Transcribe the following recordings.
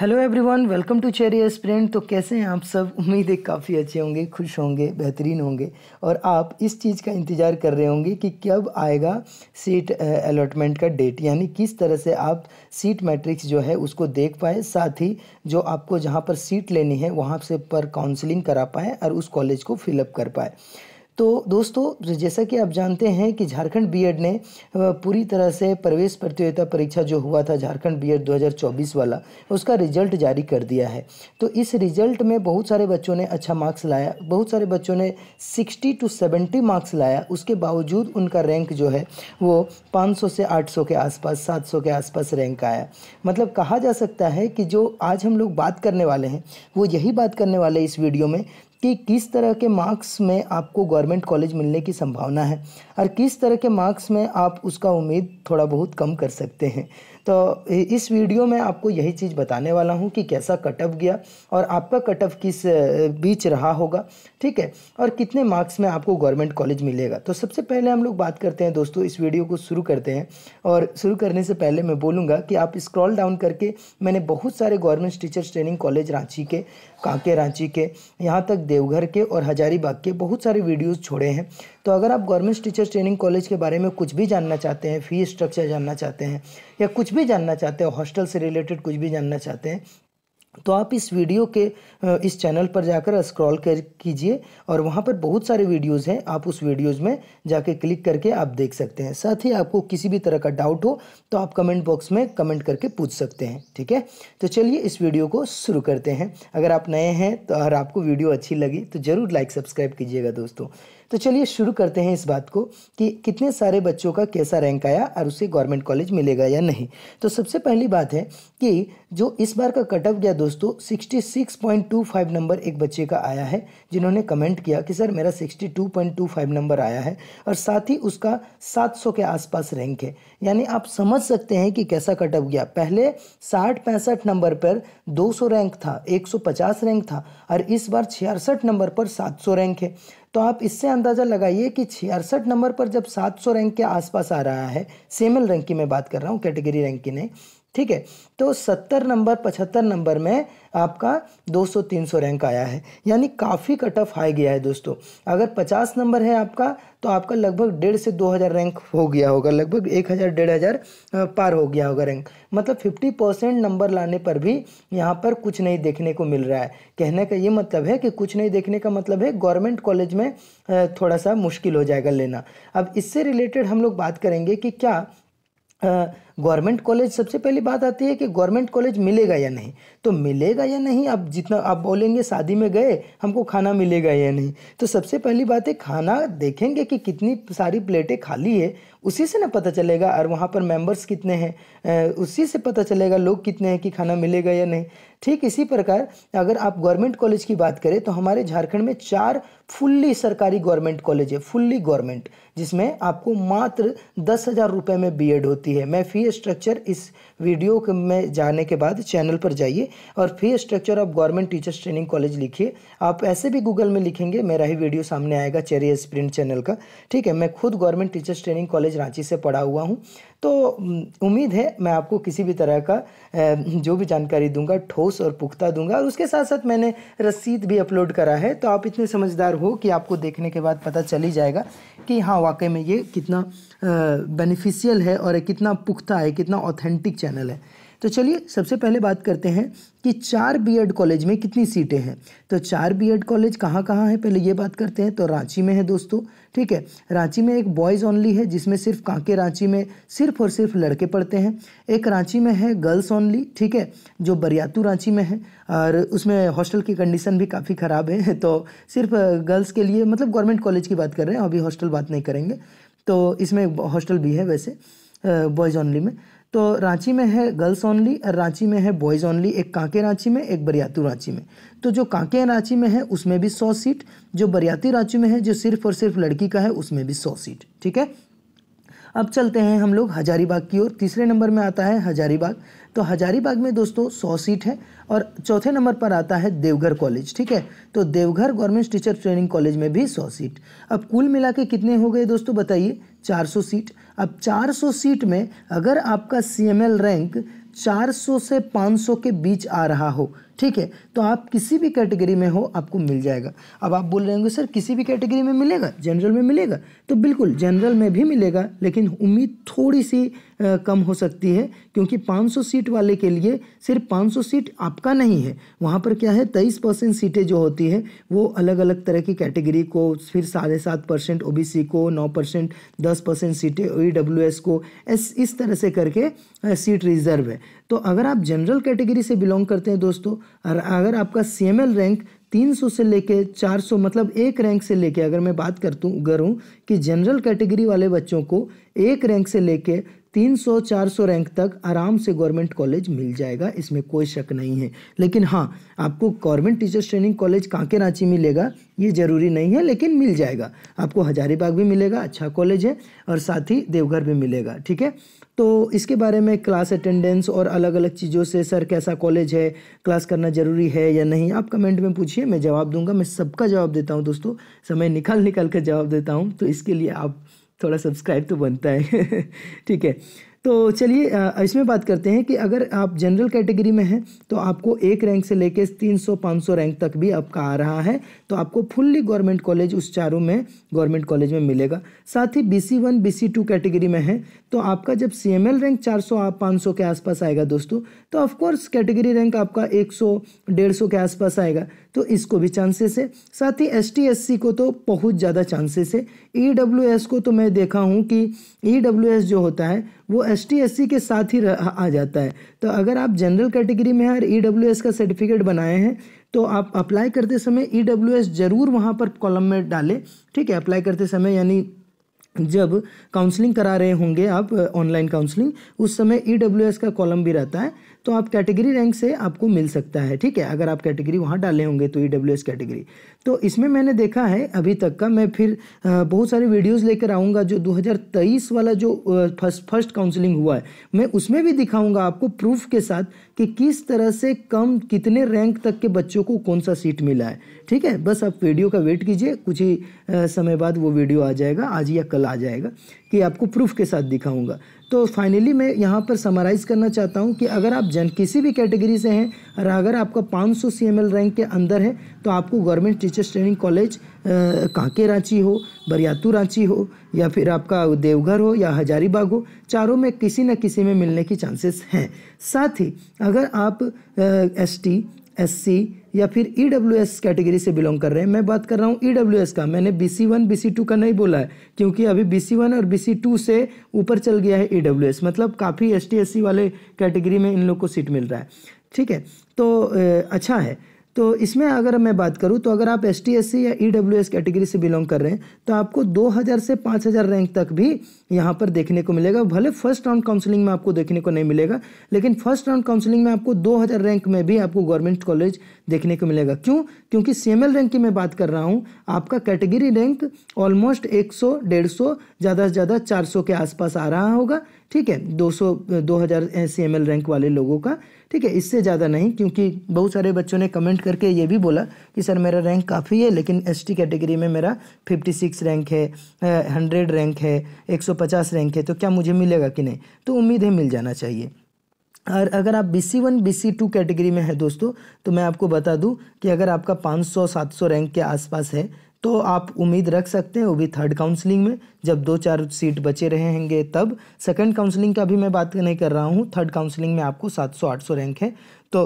hello everyone welcome to cherry aspirant तो कैसे हैं आप सब उम्मीद है काफ़ी अच्छे होंगे खुश होंगे बेहतरीन होंगे और आप इस चीज़ का इंतज़ार कर रहे होंगे कि कब आएगा सीट अलॉटमेंट का डेट यानी किस तरह से आप सीट मैट्रिक्स जो है उसको देख पाए साथ ही जो आपको जहां पर सीट लेनी है वहां से पर काउंसलिंग करा पाए और उस कॉलेज को फिलअप कर पाए तो दोस्तों जैसा कि आप जानते हैं कि झारखंड बीएड ने पूरी तरह से प्रवेश प्रतियोगिता परीक्षा जो हुआ था झारखंड बीएड 2024 वाला उसका रिजल्ट जारी कर दिया है तो इस रिजल्ट में बहुत सारे बच्चों ने अच्छा मार्क्स लाया बहुत सारे बच्चों ने 60 टू 70 मार्क्स लाया उसके बावजूद उनका रैंक जो है वो पाँच से आठ के आसपास सात के आसपास रैंक आया मतलब कहा जा सकता है कि जो आज हम लोग बात करने वाले हैं वो यही बात करने वाले इस वीडियो में कि किस तरह के मार्क्स में आपको गवर्नमेंट कॉलेज मिलने की संभावना है और किस तरह के मार्क्स में आप उसका उम्मीद थोड़ा बहुत कम कर सकते हैं तो इस वीडियो में आपको यही चीज़ बताने वाला हूँ कि कैसा कटअप गया और आपका कटअप किस बीच रहा होगा ठीक है और कितने मार्क्स में आपको गवर्नमेंट कॉलेज मिलेगा तो सबसे पहले हम लोग बात करते हैं दोस्तों इस वीडियो को शुरू करते हैं और शुरू करने से पहले मैं बोलूँगा कि आप स्क्रॉल डाउन करके मैंने बहुत सारे government teachers training college Ranchi के कांके रांची के यहाँ तक देवघर के और हजारीबाग के बहुत सारे वीडियोज़ छोड़े हैं तो अगर आप गवर्नमेंट टीचर्स ट्रेनिंग कॉलेज के बारे में कुछ भी जानना चाहते हैं फ़ी स्ट्रक्चर जानना चाहते हैं या कुछ भी जानना चाहते हैं हॉस्टल से रिलेटेड कुछ भी जानना चाहते हैं तो आप इस वीडियो के इस चैनल पर जाकर स्क्रॉल कर कीजिए और वहाँ पर बहुत सारे वीडियोस हैं आप उस वीडियोस में जाके क्लिक करके आप देख सकते हैं साथ ही आपको किसी भी तरह का डाउट हो तो आप कमेंट बॉक्स में कमेंट करके पूछ सकते हैं ठीक है तो चलिए इस वीडियो को शुरू करते हैं अगर आप नए हैं तो अगर आपको वीडियो अच्छी लगी तो ज़रूर लाइक सब्सक्राइब कीजिएगा दोस्तों तो चलिए शुरू करते हैं इस बात को कि कितने सारे बच्चों का कैसा रैंक आया और उसे गवर्नमेंट कॉलेज मिलेगा या नहीं तो सबसे पहली बात है कि जो इस बार का कट ऑफ गया दोस्तों 66.25 नंबर एक बच्चे का आया है जिन्होंने कमेंट किया कि सर मेरा 62.25 नंबर आया है और साथ ही उसका 700 के आसपास रैंक है यानी आप समझ सकते हैं कि कैसा कट ऑफ गया पहले साठ पैंसठ नंबर पर 200 रैंक था 150 रैंक था और इस बार छियासठ नंबर पर 700 रैंक है तो आप इससे अंदाज़ा लगाइए कि छियासठ नंबर पर जब 700 रैंक के आसपास आ रहा है सेमल रैंक की मैं बात कर रहा हूँ कैटेगरी रैंक की नहीं ठीक है तो सत्तर नंबर पचहत्तर नंबर में आपका 200-300 रैंक आया है यानी काफ़ी कट ऑफ हाई गया है दोस्तों अगर 50 नंबर है आपका तो आपका लगभग डेढ़ से 2000 रैंक हो गया होगा लगभग एक हज़ार डेढ़ हज़ार पार हो गया होगा रैंक मतलब 50 परसेंट नंबर लाने पर भी यहाँ पर कुछ नहीं देखने को मिल रहा है कहने का ये मतलब है कि कुछ नहीं देखने का मतलब है गवर्नमेंट कॉलेज में थोड़ा सा मुश्किल हो जाएगा लेना अब इससे रिलेटेड हम लोग बात करेंगे कि क्या गवर्नमेंट कॉलेज सबसे पहली बात आती है कि गवर्नमेंट कॉलेज मिलेगा या नहीं तो मिलेगा या नहीं आप जितना आप बोलेंगे शादी में गए हमको खाना मिलेगा या नहीं तो सबसे पहली बात है खाना देखेंगे कि कितनी सारी प्लेटें खाली है उसी से ना पता चलेगा और वहाँ पर मेंबर्स कितने हैं उसी से पता चलेगा लोग कितने हैं कि खाना मिलेगा या नहीं ठीक इसी प्रकार अगर आप गवर्नमेंट कॉलेज की बात करें तो हमारे झारखंड में चार फुल्ली सरकारी गवर्नमेंट कॉलेज है फुल्ली गवर्नमेंट जिसमें आपको मात्र दस हज़ार रुपये में बीएड होती है मैं फी फी स्ट्रक्चर इस वीडियो में जाने के बाद चैनल पर जाइए और fee structure of government teachers training college लिखिए आप ऐसे भी गूगल में लिखेंगे मेरा ही वीडियो सामने आएगा चेरी स्प्रिंट चैनल का ठीक है मैं खुद government teachers training college Ranchi से पढ़ा हुआ हूँ तो उम्मीद है मैं आपको किसी भी तरह का जो भी जानकारी दूंगा ठोस और पुख्ता दूंगा और उसके साथ साथ मैंने रसीद भी अपलोड करा है तो आप इतने समझदार हो कि आपको देखने के बाद पता चल ही जाएगा कि हाँ वाकई में ये कितना बेनिफिशियल है और कितना पुख्ता है कितना ऑथेंटिक चैनल है तो चलिए सबसे पहले बात करते हैं कि चार बीएड कॉलेज में कितनी सीटें हैं तो चार बीएड कॉलेज कहाँ कहाँ है पहले ये बात करते हैं तो रांची में है दोस्तों ठीक है रांची में एक बॉयज़ ओनली है जिसमें सिर्फ कांके रांची में सिर्फ और सिर्फ लड़के पढ़ते हैं एक रांची में है गर्ल्स ओनली ठीक है जो बरियातू रांची में है और उसमें हॉस्टल की कंडीशन भी काफ़ी ख़राब है तो सिर्फ गर्ल्स के लिए मतलब गवर्नमेंट कॉलेज की बात कर रहे हैं अभी हॉस्टल बात नहीं करेंगे तो इसमें हॉस्टल भी है वैसे बॉयज़ ओनली में तो रांची में है गर्ल्स ओनली और रांची में है बॉयज़ ओनली एक कांके रांची में एक बरियातू रांची में तो जो कांके रांची में है उसमें भी सौ सीट जो बरियाती रांची में है जो सिर्फ और सिर्फ लड़की का है उसमें भी सौ सीट ठीक है अब चलते हैं हम लोग हजारीबाग की ओर तीसरे नंबर में आता है हजारीबाग तो हजारीबाग में दोस्तों सौ सीट है और चौथे नंबर पर आता है देवघर कॉलेज ठीक है तो Deoghar government teacher training college में भी सौ सीट अब कुल मिला के कितने हो गए दोस्तों बताइए चार सौ सीट अब चार सौ सीट में अगर आपका सी रैंक सौ से सौ के बीच आ रहा हो ठीक है तो आप किसी भी कैटेगरी में हो आपको मिल जाएगा अब आप बोल रहे होंगे सर किसी भी कैटेगरी में मिलेगा जनरल में मिलेगा तो बिल्कुल जनरल में भी मिलेगा लेकिन उम्मीद थोड़ी सी आ, कम हो सकती है क्योंकि 500 सीट वाले के लिए सिर्फ 500 सीट आपका नहीं है वहाँ पर क्या है तेईस परसेंट सीटें जो होती है वो अलग अलग तरह की कैटेगरी को फिर साढ़े सात परसेंट ओ को नौ परसेंट दस परसेंट सीटें ओ e को एस इस तरह से करके सीट रिजर्व है तो अगर आप जनरल कैटेगरी से बिलोंग करते हैं दोस्तों और अगर आपका सी रैंक 300 से लेके 400 मतलब एक रैंक से लेके अगर मैं बात करतूँ करूँ कि जनरल कैटेगरी वाले बच्चों को एक रैंक से लेके 300-400 रैंक तक आराम से गवर्नमेंट कॉलेज मिल जाएगा इसमें कोई शक नहीं है लेकिन हाँ आपको गवर्नमेंट टीचर्स ट्रेनिंग कॉलेज कहाँ के रांची मिलेगा ये ज़रूरी नहीं है लेकिन मिल जाएगा आपको हजारीबाग भी मिलेगा अच्छा कॉलेज है और साथ ही देवघर भी मिलेगा ठीक है तो इसके बारे में क्लास अटेंडेंस और अलग अलग चीज़ों से सर कैसा कॉलेज है क्लास करना ज़रूरी है या नहीं आप कमेंट में पूछिए मैं जवाब दूंगा मैं सबका जवाब देता हूँ दोस्तों समय निकाल निकाल कर जवाब देता हूँ तो इसके लिए आप थोड़ा सब्सक्राइब तो बनता है ठीक है तो चलिए इसमें बात करते हैं कि अगर आप जनरल कैटेगरी में हैं तो आपको एक रैंक से लेके 300 500 रैंक तक भी आपका आ रहा है तो आपको फुल्ली गवर्नमेंट कॉलेज उस चारों में गवर्नमेंट कॉलेज में मिलेगा साथ ही B C one B C two category में है तो आपका जब सी एम एल रैंक चार सौ पाँच सौ के आसपास आएगा दोस्तों तो ऑफकोर्स कैटेगरी रैंक आपका एक सौ डेढ़ सौ के आसपास आएगा तो इसको भी चांसेस है साथ ही एस टी एस सी को तो बहुत ज़्यादा चांसेस है ई डब्ल्यू एस को तो मैं देखा हूँ कि ई डब्ल्यू एस जो होता है वो एस टी के साथ ही आ जाता है तो अगर आप जनरल कैटेगरी में और ई e का सर्टिफिकेट बनाए हैं तो आप अप्लाई करते समय ई e ज़रूर वहाँ पर कॉलम में डालें ठीक है अप्लाई करते समय यानी जब काउंसलिंग करा रहे होंगे आप ऑनलाइन काउंसलिंग उस समय ई e का कॉलम भी रहता है तो आप कैटेगरी रैंक से आपको मिल सकता है ठीक है अगर आप कैटेगरी वहाँ डाले होंगे तो ई e कैटेगरी तो इसमें मैंने देखा है अभी तक का मैं फिर बहुत सारे वीडियोज़ लेकर आऊँगा जो 2023 वाला जो फर्स्ट फर्स्ट काउंसलिंग हुआ है मैं उसमें भी दिखाऊँगा आपको प्रूफ के साथ कि किस तरह से कम कितने रैंक तक के बच्चों को कौन सा सीट मिला है ठीक है बस आप वीडियो का वेट कीजिए कुछ ही समय बाद वो वीडियो आ जाएगा आज या कल आ जाएगा कि आपको प्रूफ के साथ दिखाऊँगा तो फाइनली मैं यहाँ पर समराइज़ करना चाहता हूँ कि अगर आप जन किसी भी कैटेगरी से हैं और अगर आपका 500 सौ रैंक के अंदर है तो आपको government teachers training college Kanke Ranchi हो बरियातू रांची हो या फिर आपका देवघर हो या हजारीबाग हो चारों में किसी न किसी में मिलने की चांसेस हैं साथ ही अगर आप एस टी एस या फिर ई e कैटेगरी से बिलोंग कर रहे हैं मैं बात कर रहा हूँ ई e का मैंने B C one B C two का नहीं बोला है क्योंकि अभी बी सी वन और बी सी टू से ऊपर चल गया है ई e मतलब काफ़ी एस टी वाले कैटेगरी में इन लोग को सीट मिल रहा है ठीक है तो अच्छा है तो इसमें अगर मैं बात करूँ तो अगर आप एस टी या ई e कैटेगरी से बिलोंग कर रहे हैं तो आपको 2000 से 5000 रैंक तक भी यहाँ पर देखने को मिलेगा भले फर्स्ट राउंड काउंसलिंग में आपको देखने को नहीं मिलेगा लेकिन फर्स्ट राउंड काउंसलिंग में आपको 2000 रैंक में भी आपको गवर्नमेंट कॉलेज देखने को मिलेगा क्यों क्योंकि सी रैंक की मैं बात कर रहा हूँ आपका कैटेगरी रैंक ऑलमोस्ट एक सौ ज़्यादा से ज़्यादा चार के आसपास आ रहा होगा ठीक है 200 2000 सी एम रैंक वाले लोगों का ठीक है इससे ज़्यादा नहीं क्योंकि बहुत सारे बच्चों ने कमेंट करके ये भी बोला कि सर मेरा रैंक काफ़ी है लेकिन एस कैटेगरी में मेरा 56 रैंक है हंड्रेड रैंक है 150 रैंक है तो क्या मुझे मिलेगा कि नहीं तो उम्मीद है मिल जाना चाहिए और अगर आप B C one B C two category में है दोस्तों तो मैं आपको बता दूं कि अगर आपका 500-700 रैंक के आसपास है तो आप उम्मीद रख सकते हैं वो भी थर्ड काउंसलिंग में जब दो चार सीट बचे रहेंगे तब सेकंड काउंसलिंग का भी मैं बात नहीं कर रहा हूँ थर्ड काउंसलिंग में आपको 700 800 रैंक है तो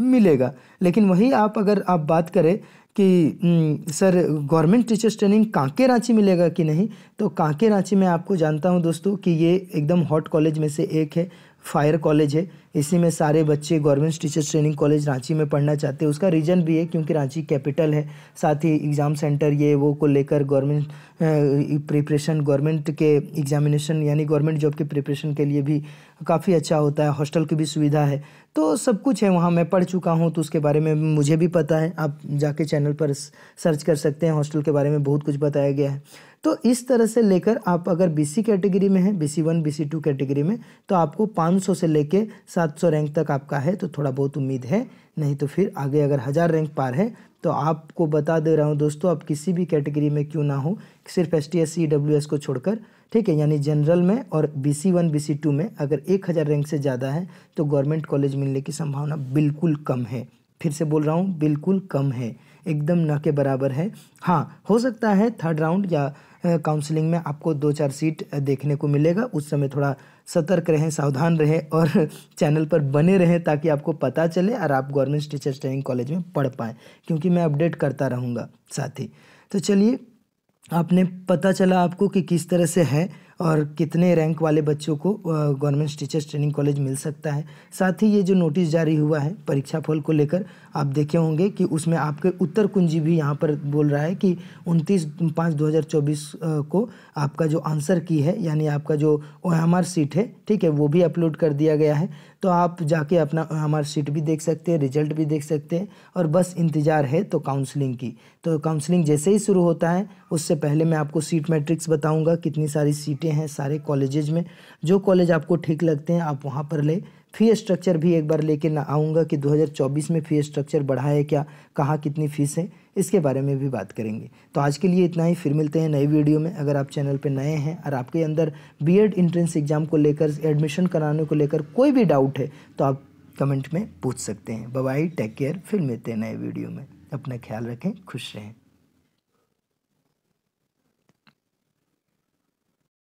मिलेगा लेकिन वही आप अगर आप बात करें कि हम्म, sir government teachers training Kanke Ranchi मिलेगा कि नहीं तो कांके रांची में आपको जानता हूँ दोस्तों कि ये एकदम हॉट कॉलेज में से एक है फायर कॉलेज है इसी में सारे बच्चे government teachers training college Ranchi में पढ़ना चाहते हैं उसका रीज़न भी है क्योंकि रांची कैपिटल है साथ ही एग्ज़ाम सेंटर ये वो को लेकर गवर्नमेंट प्रिपरेशन गवर्नमेंट के एग्जामिनेशन यानी गवर्नमेंट जॉब के प्रिपरेशन के लिए भी काफ़ी अच्छा होता है हॉस्टल की भी सुविधा है तो सब कुछ है वहाँ मैं पढ़ चुका हूँ तो उसके बारे में मुझे भी पता है आप जाके चैनल पर सर्च कर सकते हैं हॉस्टल के बारे में बहुत कुछ बताया गया है तो इस तरह से लेकर आप अगर बीसी कैटेगरी में हैं BC one BC two category में तो आपको 500 से लेके 700 रैंक तक आपका है तो थोड़ा बहुत उम्मीद है नहीं तो फिर आगे अगर हज़ार रैंक पार है तो आपको बता दे रहा हूँ दोस्तों आप किसी भी कैटेगरी में क्यों ना हो सिर्फ एस टी e को छोड़कर ठीक है यानी जनरल में और B C one B C two में अगर एक हज़ार रैंक से ज़्यादा है तो गवर्नमेंट कॉलेज मिलने की संभावना बिल्कुल कम है फिर से बोल रहा हूँ बिल्कुल कम है एकदम न के बराबर है हाँ हो सकता है थर्ड राउंड या काउंसलिंग में आपको दो चार सीट देखने को मिलेगा उस समय थोड़ा सतर्क रहें सावधान रहें और चैनल पर बने रहें ताकि आपको पता चले और आप गवर्नमेंट टीचर्स ट्रेनिंग कॉलेज में पढ़ पाएँ क्योंकि मैं अपडेट करता रहूँगा साथ ही तो चलिए आपने पता चला आपको कि किस तरह से है और कितने रैंक वाले बच्चों को गवर्नमेंट टीचर्स ट्रेनिंग कॉलेज मिल सकता है साथ ही ये जो नोटिस जारी हुआ है परीक्षा फल को लेकर आप देखे होंगे कि उसमें आपके उत्तर कुंजी भी यहाँ पर बोल रहा है कि उनतीस पाँच 2024 को आपका जो आंसर की है यानी आपका जो ओ सीट है ठीक है वो भी अपलोड कर दिया गया है तो आप जाके अपना आर सीट भी देख सकते हैं रिजल्ट भी देख सकते हैं और बस इंतज़ार है तो काउंसलिंग की तो काउंसलिंग जैसे ही शुरू होता है उससे पहले मैं आपको सीट मैट्रिक्स बताऊँगा कितनी सारी सीटें हैं सारे कॉलेजेज में जो कॉलेज आपको ठीक लगते हैं आप वहाँ पर ले फ़ी स्ट्रक्चर भी एक बार लेके ना आऊँगा कि 2024 में फ़ी स्ट्रक्चर बढ़ा है क्या कहाँ कितनी फ़ीस है इसके बारे में भी बात करेंगे तो आज के लिए इतना ही फिर मिलते हैं नए वीडियो में अगर आप चैनल पर नए हैं और आपके अंदर बी एड एंट्रेंस एग्ज़ाम को लेकर एडमिशन कराने को लेकर कोई भी डाउट है तो आप कमेंट में पूछ सकते हैं बाय टेक केयर फिर मिलते हैं नए वीडियो में अपना ख्याल रखें खुश रहें